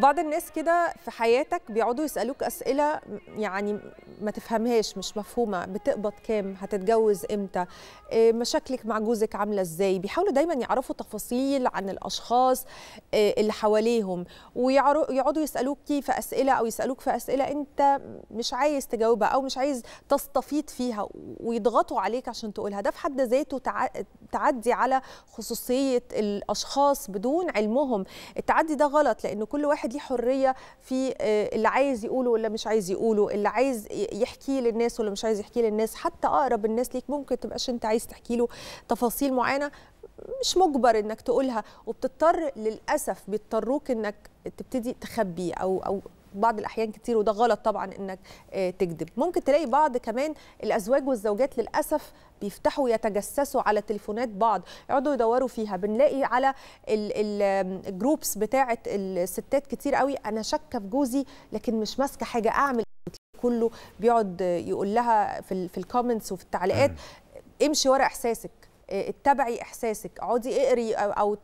بعض الناس كده في حياتك بيقعدوا يسالوك اسئله يعني ما تفهمهاش مش مفهومه بتقبض كام هتتجوز امتى آه، مشاكلك مع جوزك عامله ازاي بيحاولوا دايما يعرفوا تفاصيل عن الاشخاص آه، اللي حواليهم ويقعدوا يسالوك في اسئله او يسالوك في اسئله انت مش عايز تجاوبها او مش عايز تستفيض فيها ويضغطوا عليك عشان تقولها ده في حد ذاته تعدي على خصوصيه الاشخاص بدون علمهم التعدي ده غلط لان كل واحد الواحد ليه حريه في آه، اللي عايز يقوله واللي مش عايز يقوله اللي عايز يحكي للناس واللي مش عايز يحكي للناس حتى اقرب الناس ليك ممكن تبقاش انت عايز تحكي له تفاصيل معينه مش مجبر انك تقولها وبتضطر للاسف بيضطروك انك تبتدي تخبي او او بعض الاحيان كتير وده غلط طبعا انك آه، تكذب ممكن تلاقي بعض كمان الازواج والزوجات للاسف بيفتحوا يتجسسوا على تليفونات بعض يقعدوا يدوروا فيها بنلاقي على الجروبس بتاعه الستات كتير قوي انا شاكه في جوزي لكن مش ماسكه حاجه اعمل كله بيقعد يقول لها في الكومنتس وفي التعليقات أمم. امشي ورا احساسك اتبعي احساسك اقعدي اقري او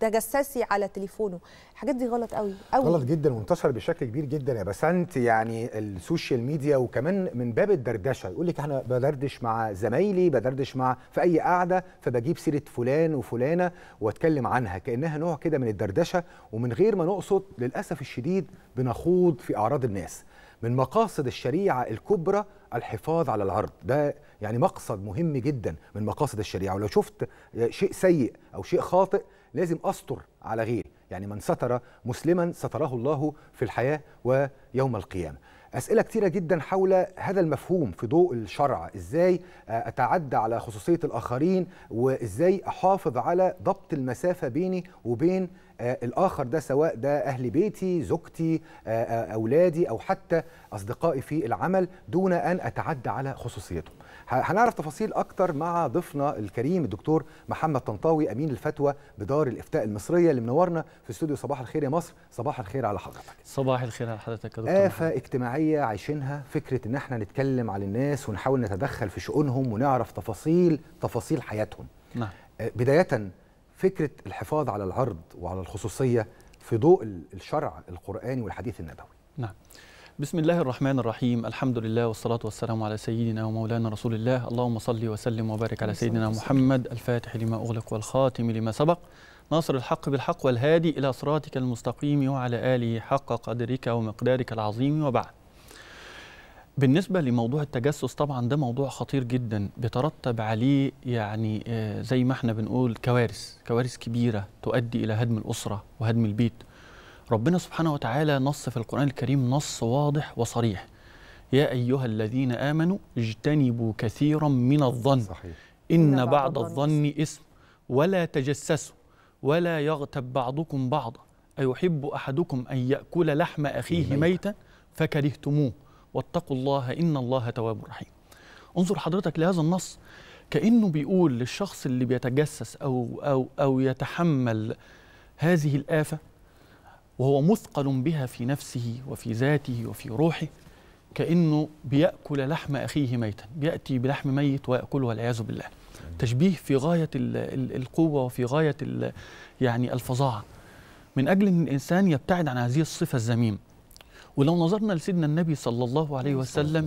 تجسسي على تليفونه الحاجات دي غلط قوي قوي غلط جدا وانتشر بشكل كبير جدا يا بسنت يعني السوشيال ميديا وكمان من باب الدردشه يقول لك انا بدردش مع زمايلي بدردش مع في اي قاعده فبجيب سيره فلان وفلانه واتكلم عنها كانها نوع كده من الدردشه ومن غير ما نقصد للاسف الشديد بنخوض في اعراض الناس من مقاصد الشريعه الكبرى الحفاظ على العرض ده يعني مقصد مهم جدا من مقاصد الشريعه ولو شفت شيء سيء او شيء خاطئ لازم استر على غيري يعني من ستر مسلما ستره الله في الحياه ويوم القيامه أسئلة كتيرة جدا حول هذا المفهوم في ضوء الشرع إزاي أتعدى على خصوصية الآخرين وإزاي أحافظ على ضبط المسافة بيني وبين آه، الاخر ده سواء ده اهل بيتي زوجتي آه، آه، اولادي او حتى اصدقائي في العمل دون ان اتعدى على خصوصيتهم هنعرف تفاصيل اكتر مع ضيفنا الكريم الدكتور محمد طنطاوي امين الفتوى بدار الافتاء المصريه اللي منورنا في استوديو صباح الخير يا مصر صباح الخير على حضرتك صباح الخير على حضرتك يا دكتور آفة محمد. اجتماعيه عايشينها فكره ان احنا نتكلم على الناس ونحاول نتدخل في شؤونهم ونعرف تفاصيل تفاصيل حياتهم نعم بدايه فكره الحفاظ على العرض وعلى الخصوصيه في ضوء الشرع القراني والحديث النبوي. نعم. بسم الله الرحمن الرحيم الحمد لله والصلاة والسلام على سيدنا ومولانا رسول الله اللهم صل وسلم وبارك على سيدنا محمد الفاتح لما أغلق والخاتم لما سبق ناصر الحق بالحق والهادي إلى صراطك المستقيم وعلى آله حق قدرك ومقدارك العظيم وبعد بالنسبة لموضوع التجسس طبعا ده موضوع خطير جدا بيترتب عليه يعني آه، زي ما احنا بنقول كوارث كوارث كبيرة تؤدي إلى هدم الأسرة وهدم البيت ربنا سبحانه وتعالى نص في القرآن الكريم نص واضح وصريح يا أيها الذين آمنوا اجتنبوا كثيرا من الظن صحيح. إن, بعض الظن إثم ولا تجسسوا ولا يغتب بعضكم بعضا أيحب أحدكم أن يأكل لحم أخيه ميتا فكرهتموه واتقوا الله إن الله تواب رحيم انظر حضرتك لهذا النص كأنه بيقول للشخص اللي بيتجسس أو, أو, أو يتحمل هذه الآفة وهو مثقل بها في نفسه وفي ذاته وفي روحه كأنه بيأكل لحم أخيه ميتا بيأتي بلحم ميت ويأكله والعياذ بالله تشبيه في غاية القوة وفي غاية يعني الفظاعة من أجل أن الإنسان يبتعد عن هذه الصفة الذميمة ولو نظرنا لسيدنا النبي صلى الله عليه وسلم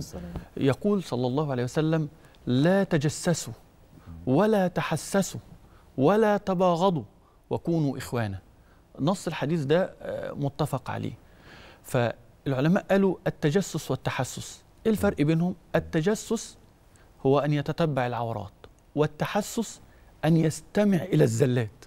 يقول صلى الله عليه وسلم لا تجسسوا ولا تحسسوا ولا تباغضوا وكونوا إخوانا نص الحديث ده آه، متفق عليه فالعلماء قالوا التجسس والتحسس إيه الفرق بينهم؟ التجسس هو أن يتتبع العورات والتحسس أن يستمع إلى الزلات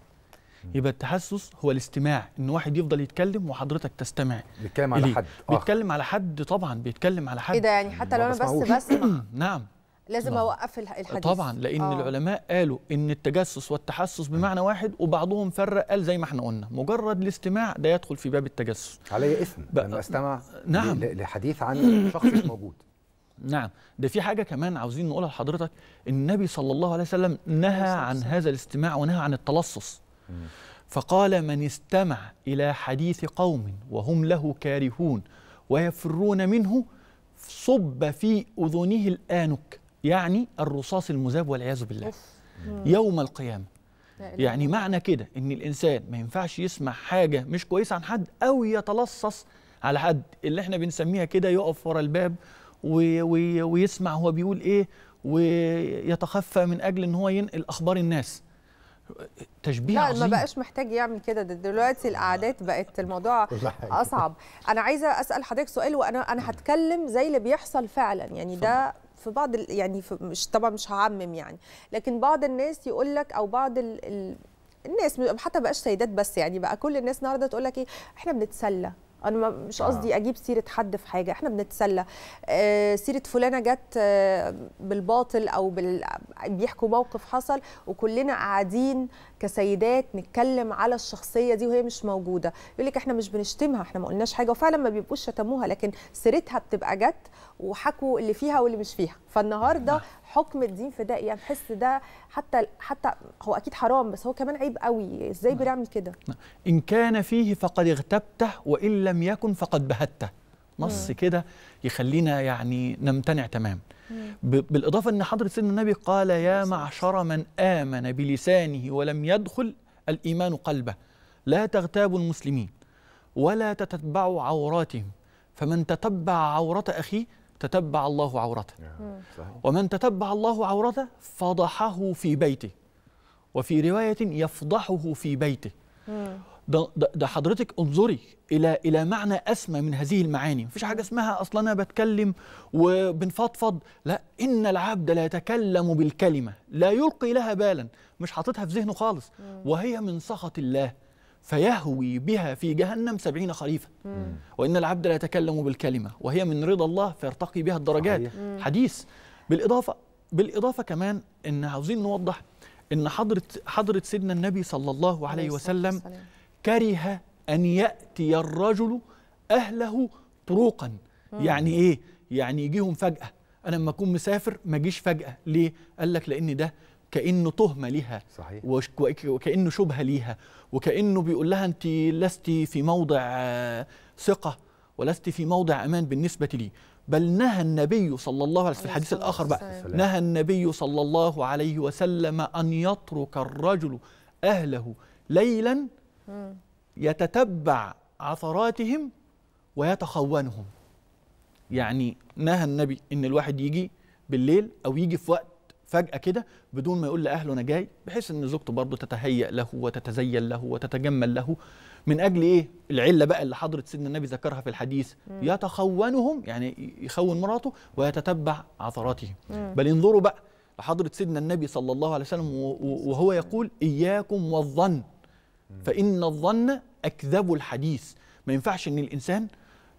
يبقى التحسس هو الاستماع ان واحد يفضل يتكلم وحضرتك تستمع بيتكلم على حد آه. بيتكلم على حد طبعا بيتكلم على حد ايه ده يعني حتى لو انا بس بسمع نعم لازم لا. نعم. اوقف الحديث طبعا لان آه. العلماء قالوا ان التجسس والتحسس بمعنى واحد وبعضهم فرق قال زي ما احنا قلنا مجرد الاستماع ده يدخل في باب التجسس علي اسم ب... لما استمع نعم. لحديث عن شخص مش موجود نعم ده في حاجه كمان عاوزين نقولها لحضرتك النبي صلى الله عليه وسلم نهى نعم، عن هذا الاستماع ونهى عن التلصص فقال من استمع إلى حديث قوم وهم له كارهون ويفرون منه صب في أذنه الآنك يعني الرصاص المذاب والعياذ بالله يوم القيامة يعني معنى كده ان الانسان ما ينفعش يسمع حاجه مش كويسه عن حد او يتلصص على حد اللي احنا بنسميها كده يقف ورا الباب ويسمع هو بيقول ايه ويتخفى من اجل ان هو ينقل اخبار الناس تشبيه لا عظيم. ما بقاش محتاج يعمل كده دلوقتي الاعداد بقت الموضوع اصعب انا عايزه اسال حضرتك سؤال وانا انا هتكلم زي اللي بيحصل فعلا يعني ده في بعض يعني في مش طبعا مش هعمم يعني لكن بعض الناس يقول لك او بعض ال الناس حتى بقاش سيدات بس يعني بقى كل الناس النهارده تقول لك ايه احنا بنتسلى انا مش آه. قصدي اجيب سيره حد في حاجه احنا بنتسلى آه سيره فلانه جت آه، بالباطل او بيحكوا موقف حصل وكلنا قاعدين كسيدات نتكلم على الشخصيه دي وهي مش موجوده يقول لك احنا مش بنشتمها احنا ما قلناش حاجه وفعلا ما بيبقوش شتموها لكن سيرتها بتبقى جت وحكوا اللي فيها واللي مش فيها فالنهارده حكم الدين في ده يعني بحس ده حتى حتى هو اكيد حرام بس هو كمان عيب قوي ازاي نعم. بنعمل كده نعم. ان كان فيه فقد اغتبته وان لم يكن فقد بهته نص كده يخلينا يعني نمتنع تماما بالإضافة أن حضرة سيدنا النبي قال يا معشر من آمن بلسانه ولم يدخل الإيمان قلبه لا تغتابوا المسلمين ولا تتبعوا عوراتهم فمن تتبع عورة أخيه تتبع الله عورته ومن تتبع الله عورته فضحه في بيته وفي رواية يفضحه في بيته ده, ده, حضرتك انظري الى الى معنى اسمى من هذه المعاني مفيش حاجه اسمها اصلا انا بتكلم وبنفضفض لا ان العبد لا يتكلم بالكلمه لا يلقي لها بالا مش حاططها في ذهنه خالص وهي من سخط الله فيهوي بها في جهنم سبعين خريفا وان العبد لا يتكلم بالكلمه وهي من رضا الله فيرتقي بها الدرجات حديث بالاضافه بالاضافه كمان ان عاوزين نوضح ان حضره حضره سيدنا النبي صلى الله عليه وسلم كره أن يأتي الرجل أهله طروقا يعني إيه؟ يعني يجيهم فجأة أنا لما أكون مسافر ما أجيش فجأة ليه؟ قال لك لأن ده كأنه تهمة ليها صحيح. وكأنه شبهة ليها وكأنه بيقول لها أنت لست في موضع آه، ثقة ولست في موضع أمان بالنسبة لي بل نهى النبي صلى الله عليه وسلم في الحديث الآخر بقى نهى النبي صلى الله عليه وسلم أن يترك الرجل أهله ليلا يتتبع عثراتهم ويتخونهم يعني نهى النبي ان الواحد يجي بالليل او يجي في وقت فجأة كده بدون ما يقول لأهله أنا جاي بحيث إن زوجته برضه تتهيأ له وتتزين له وتتجمل له من أجل إيه؟ العلة بقى اللي حضرة سيدنا النبي ذكرها في الحديث مم. يتخونهم يعني يخون مراته ويتتبع عثراتهم بل انظروا بقى لحضرة سيدنا النبي صلى الله عليه وسلم وهو يقول إياكم والظن فإن الظن أكذب الحديث ما ينفعش أن الإنسان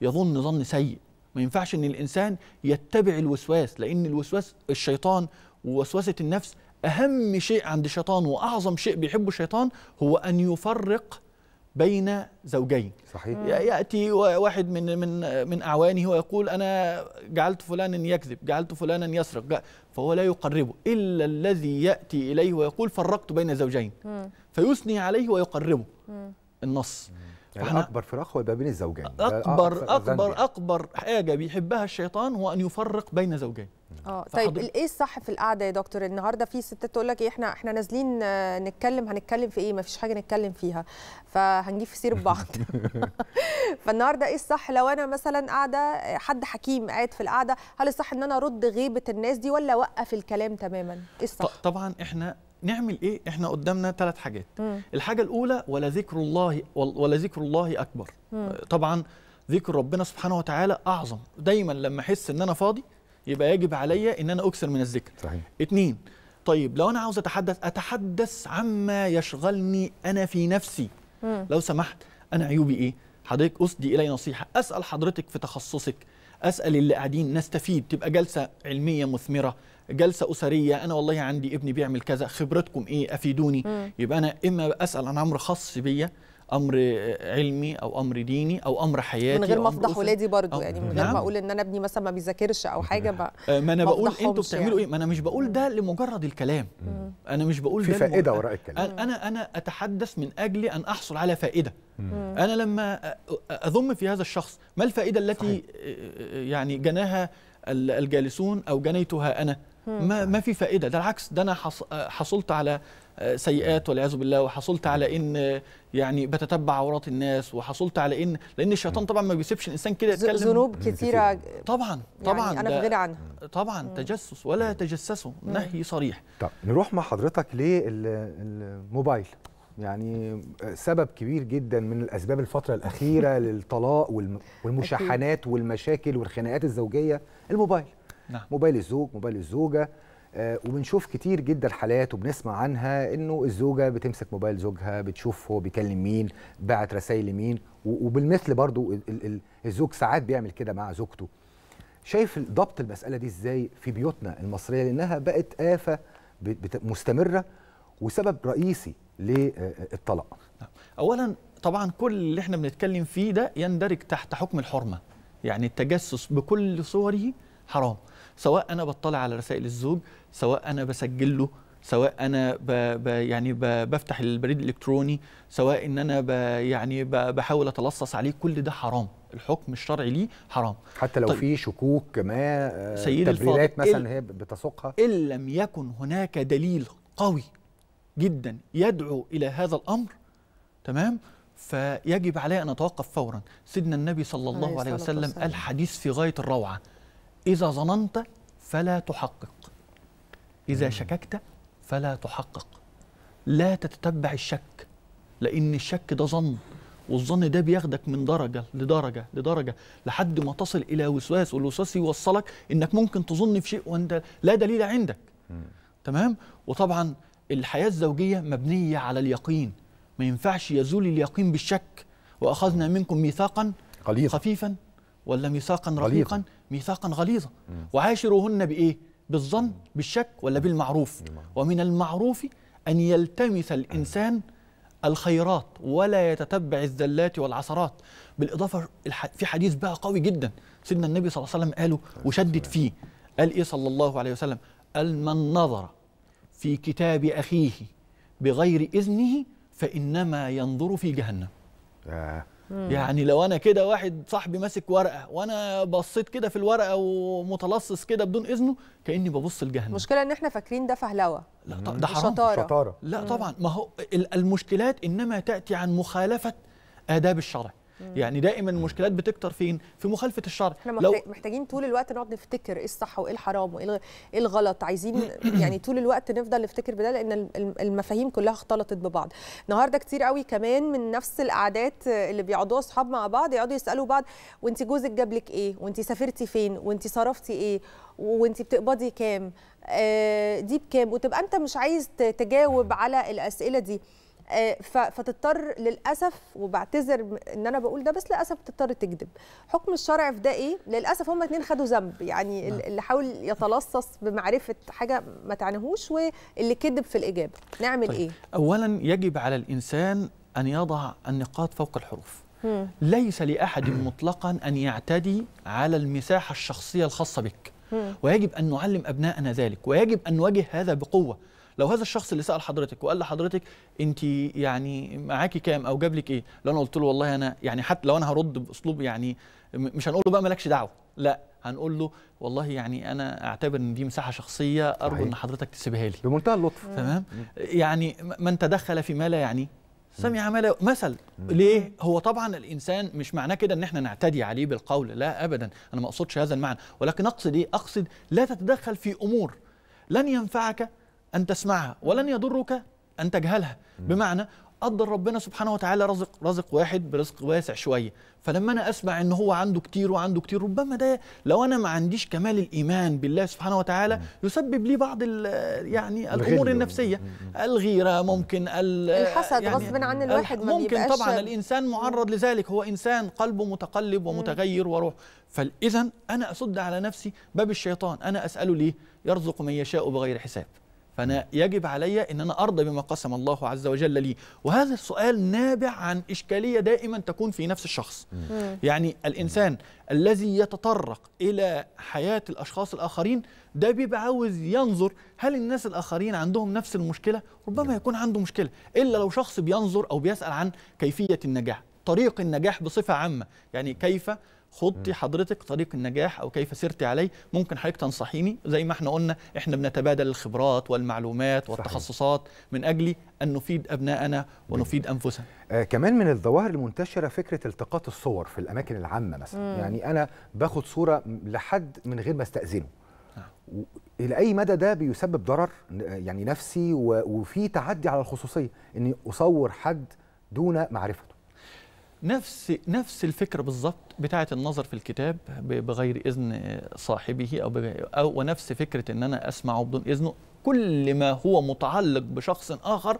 يظن ظن سيء ما ينفعش أن الإنسان يتبع الوسواس لأن الوسواس الشيطان ووسوسة النفس أهم شيء عند الشيطان وأعظم شيء بيحبه الشيطان هو أن يفرق بين زوجين صحيح ياتي واحد من من من اعوانه ويقول انا جعلت فلانا يكذب جعلت فلانا يسرق فهو لا يقربه الا الذي ياتي اليه ويقول فرقت بين زوجين فيثني عليه ويقربه النص يعني اكبر فراق هو يبقى بين الزوجين اكبر اكبر اكبر حاجه بيحبها الشيطان هو ان يفرق بين زوجين اه طيب ايه الصح في القعده يا دكتور النهارده في ستات تقول لك ايه احنا احنا نازلين آه، نتكلم هنتكلم في ايه ما فيش حاجه نتكلم فيها فهنجيب في سير بعض فالنهارده ايه الصح لو انا مثلا قاعده آه، حد حكيم قاعد في القعده هل الصح ان انا ارد غيبه الناس دي ولا اوقف الكلام تماما ايه الصح طبعا احنا نعمل ايه احنا قدامنا ثلاث حاجات مم. الحاجه الاولى ولا ذكر الله ولا ذكر الله اكبر مم. طبعا ذكر ربنا سبحانه وتعالى اعظم دايما لما احس ان انا فاضي يبقى يجب عليا ان انا اكثر من الذكر صحيح اتنين طيب لو انا عاوز اتحدث اتحدث عما يشغلني انا في نفسي مم. لو سمحت انا عيوبي ايه حضرتك اسدي الي نصيحه اسال حضرتك في تخصصك اسال اللي قاعدين نستفيد تبقى جلسه علميه مثمره جلسه اسريه انا والله عندي ابني بيعمل كذا خبرتكم ايه افيدوني مم. يبقى انا اما اسال عن امر خاص بيا امر علمي او امر ديني او امر حياتي من غير ما افضح ولادي برضه يعني من غير نعم. ما اقول ان انا ابني مثلا ما بيذاكرش او حاجه ما نعم. آه، ما انا بقول انتوا بتعملوا يعني. ايه ما انا مش بقول ده لمجرد الكلام مم. انا مش بقول في ده فائده وراء الكلام انا انا اتحدث من اجل ان احصل على فائده مم. انا لما اضم في هذا الشخص ما الفائده التي صحيح. آه، آه، يعني جناها الجالسون او جنيتها انا ما, ما في فائده ده العكس ده انا حصلت على آه، سيئات والعياذ بالله وحصلت على ان يعني بتتبع عورات الناس وحصلت على ان لان الشيطان طبعا ما بيسيبش الانسان كده يتكلم ذنوب كثيره طبعا طبعا يعني انا بغير عنها طبعا مم. تجسس ولا تجسسوا نهي صريح طب نروح مع حضرتك للموبايل يعني سبب كبير جدا من الاسباب الفتره الاخيره للطلاق والمشاحنات والمشاكل والخناقات الزوجيه الموبايل نعم. موبايل الزوج موبايل الزوجه آه وبنشوف كتير جدا حالات وبنسمع عنها انه الزوجه بتمسك موبايل زوجها بتشوف هو بيكلم مين بعت رسائل لمين وبالمثل برضو ال ال الزوج ساعات بيعمل كده مع زوجته شايف ضبط المساله دي ازاي في بيوتنا المصريه لانها بقت افه مستمره وسبب رئيسي للطلاق آه، نعم. اولا طبعا كل اللي احنا بنتكلم فيه ده يندرج تحت حكم الحرمه يعني التجسس بكل صوره حرام سواء انا بطلع على رسائل الزوج سواء انا بسجل له سواء انا ب ب يعني ب بفتح البريد الالكتروني سواء ان انا ب يعني ب بحاول اتلصص عليه كل ده حرام الحكم الشرعي ليه حرام حتى لو طيب. في شكوك ما آه، تبريرات مثلا هي بتسوقها ان لم يكن هناك دليل قوي جدا يدعو الى هذا الامر تمام فيجب علي ان اتوقف فورا سيدنا النبي صلى الله عليه وسلم قال حديث في غايه الروعه إذا ظننت فلا تحقق إذا شككت فلا تحقق لا تتتبع الشك لأن الشك ده ظن والظن ده بياخدك من درجة لدرجة لدرجة لحد ما تصل إلى وسواس والوسواس يوصلك إنك ممكن تظن في شيء وأنت لا دليل عندك تمام وطبعا الحياة الزوجية مبنية على اليقين ما ينفعش يزول اليقين بالشك وأخذنا منكم ميثاقا غليظ خفيفا ولا ميثاقا رقيقا ميثاقا غليظا وعاشروهن بايه بالظن بالشك ولا بالمعروف ومن المعروف ان يلتمس الانسان الخيرات ولا يتتبع الزلات والعثرات بالاضافه في حديث بقى قوي جدا سيدنا النبي صلى الله عليه وسلم قاله وشدد فيه قال ايه صلى الله عليه وسلم قال من نظر في كتاب اخيه بغير اذنه فانما ينظر في جهنم مم. يعني لو انا كده واحد صاحبي ماسك ورقه وانا بصيت كده في الورقه ومتلصص كده بدون اذنه كاني ببص لجهنم المشكله ان احنا فاكرين ده فهلوه لا ده حرام شطاره, شطارة. لا مم. طبعا ما هو المشكلات انما تاتي عن مخالفه آداب الشرع يعني دائما المشكلات بتكتر فين في مخالفه الشرع احنا لو محتاجين طول الوقت نقعد نفتكر ايه الصح وايه الحرام وايه إيه الغلط عايزين يعني طول الوقت نفضل نفتكر بده لان المفاهيم كلها اختلطت ببعض النهارده كتير قوي كمان من نفس القعدات اللي بيقعدوها اصحاب مع بعض يقعدوا يسالوا بعض وانت جوزك جاب لك ايه وانت سافرتي فين وانت صرفتي ايه وانت بتقبضي كام آه دي بكام وتبقى انت مش عايز تجاوب على الاسئله دي آه، فتضطر للاسف وبعتذر ان انا بقول ده بس للاسف تضطر تكذب حكم الشرع في ده ايه للاسف هما الاثنين خدوا ذنب يعني نعم. اللي حاول يتلصص بمعرفه حاجه ما تعنيهوش واللي كذب في الاجابه نعمل طيب. ايه اولا يجب على الانسان ان يضع النقاط فوق الحروف مم. ليس لاحد مطلقا ان يعتدي على المساحه الشخصيه الخاصه بك مم. ويجب ان نعلم ابنائنا ذلك ويجب ان نواجه هذا بقوه لو هذا الشخص اللي سال حضرتك وقال لحضرتك انت يعني معاكي كام او جاب لك ايه لو انا قلت له والله انا يعني حتى لو انا هرد باسلوب يعني مش هنقول له بقى مالكش دعوه لا هنقول له والله يعني انا اعتبر ان دي مساحه شخصيه ارجو ان حضرتك تسيبها لي بمنتهى اللطف تمام يعني من تدخل ما لا يعني سمع ما لا مثل ليه هو طبعا الانسان مش معناه كده ان احنا نعتدي عليه بالقول لا ابدا انا ما اقصدش هذا المعنى ولكن اقصد ايه اقصد لا تتدخل في امور لن ينفعك أن تسمعها ولن يضرك أن تجهلها بمعنى قدر ربنا سبحانه وتعالى رزق رزق واحد برزق واسع شويه فلما انا اسمع ان هو عنده كتير وعنده كتير ربما ده لو انا ما عنديش كمال الايمان بالله سبحانه وتعالى يسبب لي بعض يعني الامور النفسيه الغيره ممكن الحسد يعني غصب عن الواحد ممكن طبعا الانسان معرض لذلك هو انسان قلبه متقلب ومتغير وروح فاذا انا اسد على نفسي باب الشيطان انا اساله ليه يرزق من يشاء بغير حساب فأنا يجب علي أن أنا أرضى بما قسم الله عز وجل لي وهذا السؤال نابع عن إشكالية دائما تكون في نفس الشخص يعني الإنسان الذي يتطرق إلى حياة الأشخاص الآخرين ده بيبقى عاوز ينظر هل الناس الآخرين عندهم نفس المشكلة ربما يكون عنده مشكلة إلا لو شخص بينظر أو بيسأل عن كيفية النجاح طريق النجاح بصفة عامة يعني كيف خضتي حضرتك طريق النجاح او كيف سرت عليه ممكن حضرتك تنصحيني زي ما احنا قلنا احنا بنتبادل الخبرات والمعلومات والتخصصات من اجل ان نفيد ابنائنا ونفيد انفسنا آه كمان من الظواهر المنتشره فكره التقاط الصور في الاماكن العامه مثلا مم. يعني انا باخد صوره لحد من غير ما استاذنه نعم. الى اي مدى ده بيسبب ضرر يعني نفسي وفي تعدي على الخصوصيه اني اصور حد دون معرفته نفس نفس الفكره بالظبط بتاعه النظر في الكتاب بغير اذن صاحبه او, أو ونفس فكره ان انا اسمعه بدون اذنه كل ما هو متعلق بشخص اخر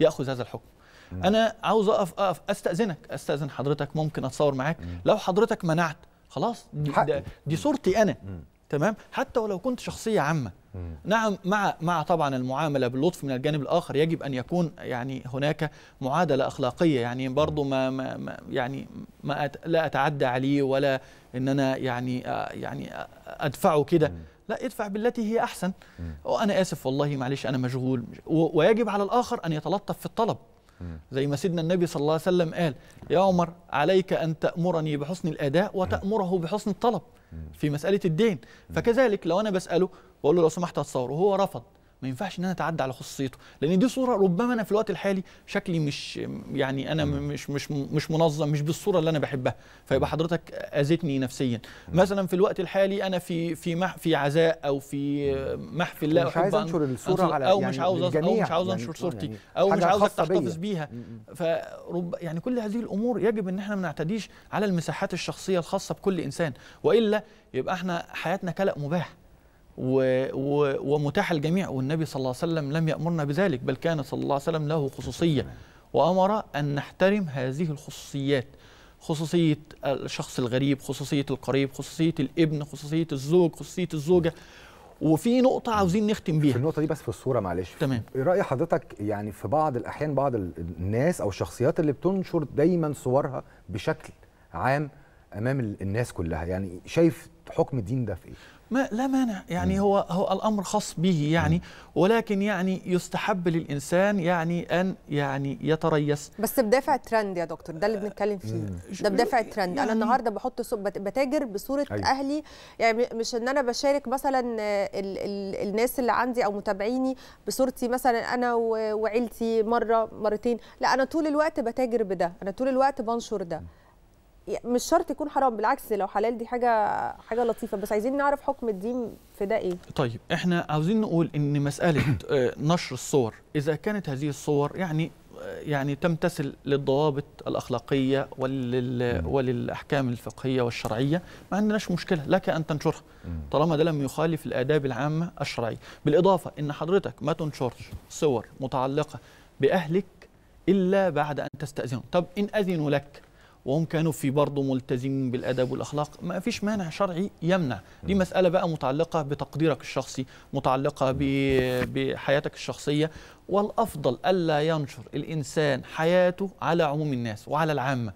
ياخذ هذا الحكم نعم. انا عاوز اقف اقف استاذنك استاذن حضرتك ممكن اتصور معاك لو حضرتك منعت خلاص دي, دي صورتي انا تمام حتى ولو كنت شخصيه عامه نعم مع مع طبعا المعامله باللطف من الجانب الاخر يجب ان يكون يعني هناك معادله اخلاقيه يعني برضه ما, ما يعني ما أت لا اتعدى عليه ولا ان انا يعني آه، يعني ادفعه كده لا ادفع بالتي هي احسن وانا اسف والله معلش انا مشغول ويجب على الاخر ان يتلطف في الطلب زي ما سيدنا النبي صلى الله عليه وسلم قال يا عمر عليك أن تأمرني بحسن الأداء وتأمره بحسن الطلب في مسألة الدين فكذلك لو أنا بسأله بقول له لو سمحت هتصور وهو رفض ما ينفعش ان انا اتعدى على خصوصيته لان دي صوره ربما انا في الوقت الحالي شكلي مش يعني انا مش مش مش منظم مش بالصوره اللي انا بحبها فيبقى حضرتك اذيتني نفسيا مثلا في الوقت الحالي انا في في مح في عزاء او في محفل لا مش عايز انشر الصوره على او مش يعني عاوز يعني, يعني او مش عاوز انشر صورتي او مش عاوزك تحتفظ بيها فرب يعني كل هذه الامور يجب ان احنا ما نعتديش على المساحات الشخصيه الخاصه بكل انسان والا يبقى احنا حياتنا كلأ مباح و ومتاح الجميع والنبي صلى الله عليه وسلم لم يأمرنا بذلك بل كان صلى الله عليه وسلم له خصوصية وأمر أن نحترم هذه الخصوصيات خصوصية الشخص الغريب خصوصية القريب خصوصية الابن خصوصية الزوج خصوصية الزوجة وفي نقطة عاوزين نختم بيها في النقطة دي بس في الصورة معلش تمام ايه رأي حضرتك يعني في بعض الأحيان بعض الناس أو الشخصيات اللي بتنشر دايما صورها بشكل عام أمام الناس كلها يعني شايف حكم الدين ده في إيه؟ ما لا مانع يعني هو هو الامر خاص به يعني ولكن يعني يستحب للانسان يعني ان يعني يتريث بس بدافع ترند يا دكتور ده اللي بنتكلم فيه ده بدافع ترند انا يعني النهارده بحط بتاجر بصوره أيوة. اهلي يعني مش ان انا بشارك مثلا الـ الـ الناس اللي عندي او متابعيني بصورتي مثلا انا وعيلتي مره مرتين لا انا طول الوقت بتاجر بده انا طول الوقت بنشر ده مش شرط يكون حرام بالعكس لو حلال دي حاجه حاجه لطيفه بس عايزين نعرف حكم الدين في ده ايه طيب احنا عاوزين نقول ان مساله آه، نشر الصور اذا كانت هذه الصور يعني آه، يعني تمتثل للضوابط الاخلاقيه ولل وللاحكام الفقهيه والشرعيه ما عندناش مشكله لك ان تنشرها طالما ده لم يخالف الاداب العامه الشرعيه بالاضافه ان حضرتك ما تنشرش صور متعلقه باهلك الا بعد ان تستاذنهم طب ان اذنوا لك وهم كانوا في برضه ملتزمين بالادب والاخلاق ما فيش مانع شرعي يمنع دي مساله بقى متعلقه بتقديرك الشخصي متعلقه بحياتك الشخصيه والافضل الا ينشر الانسان حياته على عموم الناس وعلى العامه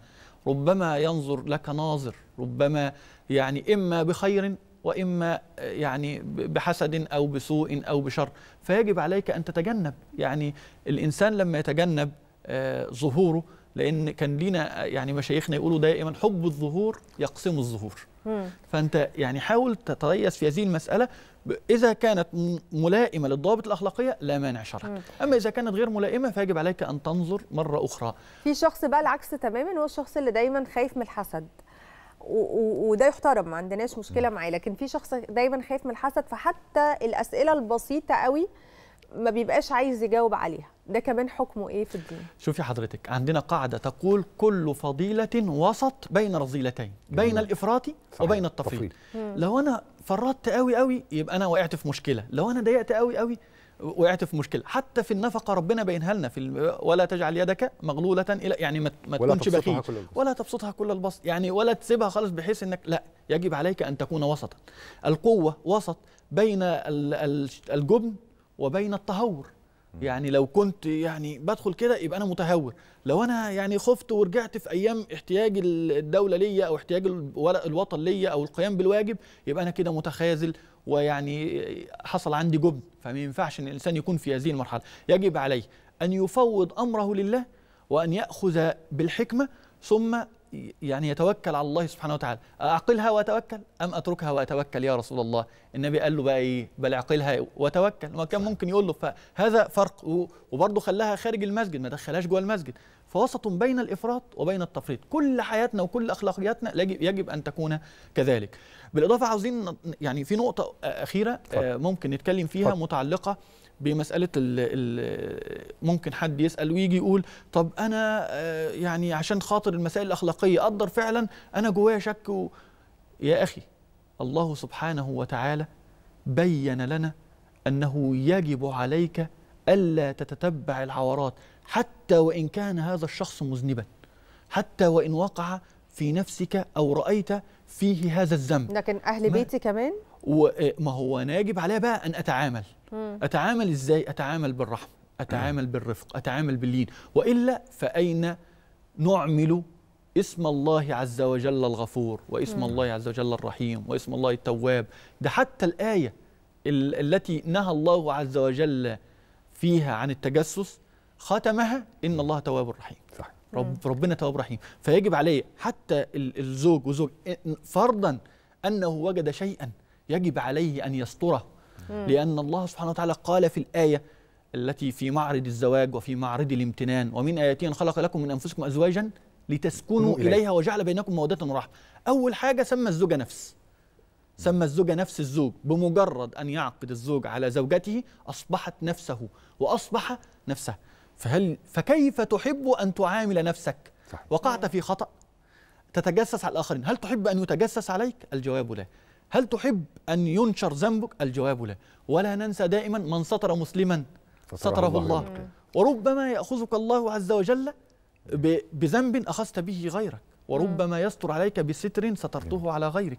ربما ينظر لك ناظر ربما يعني اما بخير واما يعني بحسد او بسوء او بشر فيجب عليك ان تتجنب يعني الانسان لما يتجنب آه، ظهوره آه لان كان لينا يعني مشايخنا يقولوا دائما حب الظهور يقسم الظهور فانت يعني حاول تتريث في هذه المساله اذا كانت ملائمه للضوابط الاخلاقيه لا مانع شرعا اما اذا كانت غير ملائمه فيجب عليك ان تنظر مره اخرى في شخص بقى العكس تماما هو الشخص اللي دايما خايف من الحسد وده يحترم ما عندناش مشكله معاه لكن في شخص دايما خايف من الحسد فحتى الاسئله البسيطه قوي ما بيبقاش عايز يجاوب عليها ده كمان حكمه ايه في الدين شوفي حضرتك عندنا قاعده تقول كل فضيله وسط بين رذيلتين بين الافراط وبين التفريط لو انا فرطت قوي قوي يبقى انا وقعت في مشكله لو انا ضيقت قوي قوي وقعت في مشكله حتى في النفقه ربنا بينها لنا في ولا تجعل يدك مغلوله الى يعني ما, ما تكونش بخيل ولا تبسطها كل البسط يعني ولا تسيبها خالص بحيث انك لا يجب عليك ان تكون وسطا القوه وسط بين الجبن وبين التهور يعني لو كنت يعني بدخل كده يبقى انا متهور لو انا يعني خفت ورجعت في ايام احتياج الدوله ليا او احتياج الوطن ليا او القيام بالواجب يبقى انا كده متخاذل ويعني حصل عندي جبن فما ينفعش ان الانسان يكون في هذه المرحله يجب عليه ان يفوض امره لله وان ياخذ بالحكمه ثم يعني يتوكل على الله سبحانه وتعالى أعقلها وأتوكل أم أتركها وأتوكل يا رسول الله النبي قال له بقى إيه بل أعقلها وأتوكل وكان ممكن يقول له فهذا فرق وبرضه خلاها خارج المسجد ما دخلهاش جوه المسجد فوسط بين الإفراط وبين التفريط كل حياتنا وكل أخلاقياتنا يجب أن تكون كذلك بالإضافة عاوزين يعني في نقطة أخيرة آه، ممكن نتكلم فيها متعلقة بمساله الـ الـ ممكن حد يسال ويجي يقول طب انا آه، يعني عشان خاطر المسائل الاخلاقيه اقدر فعلا انا جوايا شك و... يا اخي الله سبحانه وتعالى بين لنا انه يجب عليك الا تتتبع العورات حتى وان كان هذا الشخص مذنبا حتى وان وقع في نفسك او رايت فيه هذا الذنب لكن اهل بيتي كمان وما آه، هو انا يجب عليا بقى ان اتعامل اتعامل ازاي اتعامل بالرحمه اتعامل بالرفق اتعامل باللين والا فاين نعمل اسم الله عز وجل الغفور واسم الله عز وجل الرحيم واسم الله التواب ده حتى الايه التي نهى الله عز وجل فيها عن التجسس ختمها ان الله تواب رحيم رب ربنا تواب رحيم فيجب عليه حتى الزوج وزوج فرضا انه وجد شيئا يجب عليه أن يستره لأن الله سبحانه وتعالى قال في الآية التي في معرض الزواج وفي معرض الامتنان ومن آياته أن خلق لكم من أنفسكم أزواجا لتسكنوا إليها وجعل بينكم مودة ورحمة أول حاجة سمى الزوجة نفس سمى الزوجة نفس الزوج بمجرد أن يعقد الزوج على زوجته أصبحت نفسه وأصبح نفسه فهل فكيف تحب أن تعامل نفسك صح. وقعت في خطأ تتجسس على الآخرين هل تحب أن يتجسس عليك الجواب لا هل تحب أن ينشر ذنبك الجواب لا ولا ننسى دائما من سطر مسلما سطره الله, الله. وربما يأخذك الله عز وجل بذنب أخذت به غيرك وربما يستر عليك بستر سترته على غيرك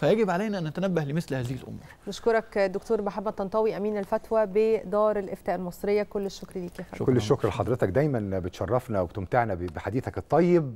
فيجب علينا أن نتنبه لمثل هذه الأمور نشكرك دكتور محمد طنطاوي أمين الفتوى بدار الإفتاء المصرية كل الشكر ليك يا كل الشكر لحضرتك دايما بتشرفنا وبتمتعنا بحديثك الطيب